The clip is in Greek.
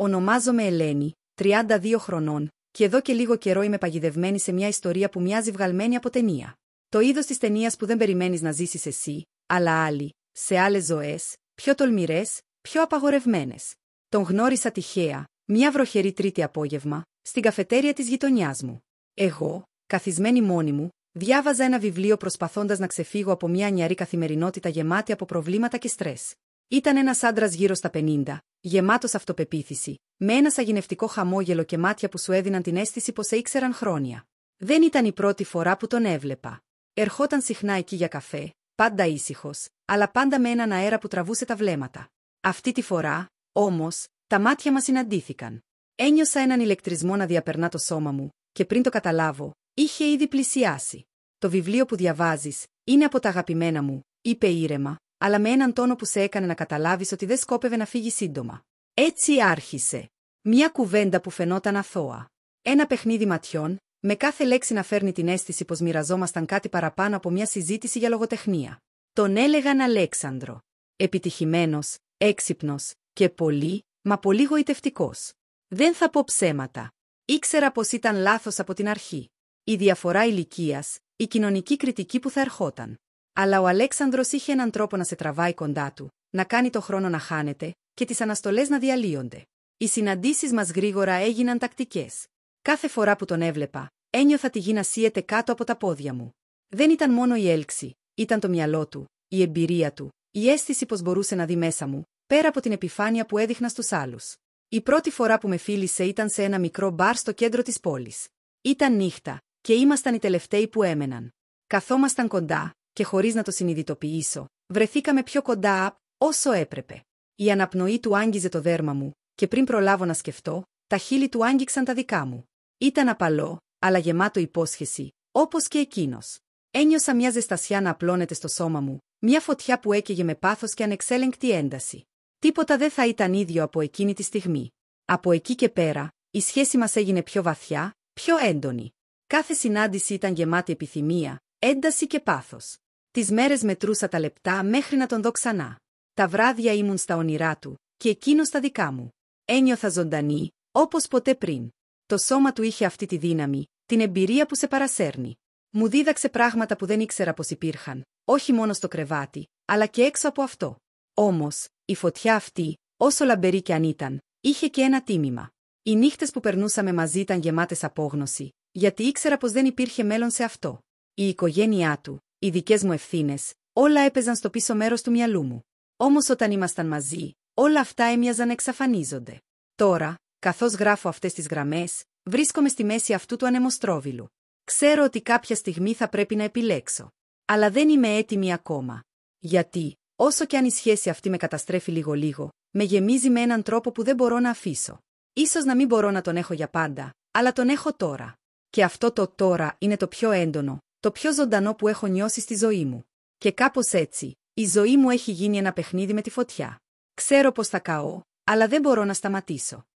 Ονομάζομαι Ελένη, 32 χρονών, και εδώ και λίγο καιρό είμαι παγιδευμένη σε μια ιστορία που μοιάζει βγαλμένη από ταινία. Το είδος της ταινίας που δεν περιμένεις να ζήσεις εσύ, αλλά άλλοι, σε άλλες ζωές, πιο τολμηρές, πιο απαγορευμένες. Τον γνώρισα τυχαία, μια βροχερή Τρίτη απόγευμα, στην καφετέρια της γειτονιάς μου. Εγώ, καθισμένη μόνη μου, διάβαζα ένα βιβλίο προσπαθώντας να ξεφύγω από μια νιαρή καθημερινότητα γεμάτη από προβλήματα και στρες. Ήταν ένας άντρας γύρω στα 50, γεμάτος αυτοπεποίθηση, με ένα σαγηνευτικό χαμόγελο και μάτια που σου έδιναν την αίσθηση πως σε ήξεραν χρόνια. Δεν ήταν η πρώτη φορά που τον έβλεπα. Ερχόταν συχνά εκεί για καφέ, πάντα ήσυχος, αλλά πάντα με έναν αέρα που τραβούσε τα βλέμματα. Αυτή τη φορά, όμως, τα μάτια μας συναντήθηκαν. Ένιωσα έναν ηλεκτρισμό να διαπερνά το σώμα μου, και πριν το καταλάβω, είχε ήδη πλησιάσει. Το βιβλίο που διαβάζεις, είναι από τα αγαπημένα μου, είπε ήρεμα, αλλά με έναν τόνο που σε έκανε να καταλάβεις ότι δεν σκόπευε να φύγει σύντομα. Έτσι άρχισε. Μια κουβέντα που φαινόταν αθώα. Ένα παιχνίδι ματιών, με κάθε λέξη να φέρνει την αίσθηση πως μοιραζόμασταν κάτι παραπάνω από μια συζήτηση για λογοτεχνία. Τον έλεγαν Αλέξανδρο. Επιτυχημένος, έξυπνος και πολύ, μα πολύ γοητευτικός. Δεν θα πω ψέματα. Ήξερα πως ήταν λάθος από την αρχή. Η διαφορά ηλικίας, η κοινωνική κριτική που θα ερχόταν. Αλλά ο Αλέξανδρος είχε έναν τρόπο να σε τραβάει κοντά του, να κάνει το χρόνο να χάνεται και τις αναστολές να διαλύονται. Οι συναντήσεις μας γρήγορα έγιναν τακτικές. Κάθε φορά που τον έβλεπα, ένιωθα τη γη να σύεται κάτω από τα πόδια μου. Δεν ήταν μόνο η έλξη, ήταν το μυαλό του, η εμπειρία του, η αίσθηση πως μπορούσε να δει μέσα μου, πέρα από την επιφάνεια που έδειχνα στους άλλους. Η πρώτη φορά που με φίλησε ήταν σε ένα μικρό μπαρ στο κέντρο της πόλης. Ήταν νύχτα και ήμασταν οι τελευταίοι που έμεναν. Καθόμασταν κοντά, και χωρίς να το συνειδητοποιήσω, βρεθήκαμε πιο κοντά όσο έπρεπε. Η αναπνοή του άγγιζε το δέρμα μου και πριν προλάβω να σκεφτώ, τα χείλη του άγγιξαν τα δικά μου. Ήταν απαλό, αλλά γεμάτο υπόσχεση, όπως και εκείνος. Ένιωσα μια ζεστασιά να απλώνεται στο σώμα μου, μια φωτιά που έκαιγε με πάθος και ανεξέλεγκτη ένταση. Τίποτα δεν θα ήταν ίδιο από εκείνη τη στιγμή. Από εκεί και πέρα, η σχέση μας έγινε πιο βαθιά, πιο έντονη. Κάθε συνάντηση ήταν γεμάτη επιθυμία, ένταση και πάθος. Τις μέρες μετρούσα τα λεπτά μέχρι να τον δω ξανά. Τα βράδια ήμουν στα όνειρά του και εκείνος στα δικά μου. Ένιωθα ζωντανή, όπως ποτέ πριν. Το σώμα του είχε αυτή τη δύναμη, την εμπειρία που σε παρασέρνει. Μου δίδαξε πράγματα που δεν ήξερα πως υπήρχαν, όχι μόνο στο κρεβάτι, αλλά και έξω από αυτό. Όμως, η φωτιά αυτή, όσο λαμπερή κι αν ήταν, είχε και ένα τίμημα. Οι νύχτες που περνούσαμε μαζί ήταν γεμάτες απόγνωση, γιατί ήξερα πως δεν υπήρχε μέλλον σε αυτό. Η οικογένειά του, οι δικές μου ευθύνες, όλα έπαιζαν στο πίσω μέρος του μυαλού μου. Όμως όταν ήμασταν μαζί, όλα αυτά έμοιαζαν να εξαφανίζονται. Τώρα, καθώς γράφω αυτές τις γραμμές, βρίσκομαι στη μέση αυτού του ανεμοστρόβιλου. Ξέρω ότι κάποια στιγμή θα πρέπει να επιλέξω. Αλλά δεν είμαι έτοιμη ακόμα. Γιατί, όσο και αν η σχέση αυτή με καταστρέφει λίγο-λίγο, με γεμίζει με έναν τρόπο που δεν μπορώ να αφήσω. Ίσως να μην μπορώ να τον έχω για πάντα, αλλά τον έχω τώρα. Και αυτό το τώρα είναι το πιο έντονο, το πιο ζωντανό που έχω νιώσει στη ζωή μου. Και κάπως έτσι, η ζωή μου έχει γίνει ένα παιχνίδι με τη φωτιά. Ξέρω πως θα καώ, αλλά δεν μπορώ να σταματήσω.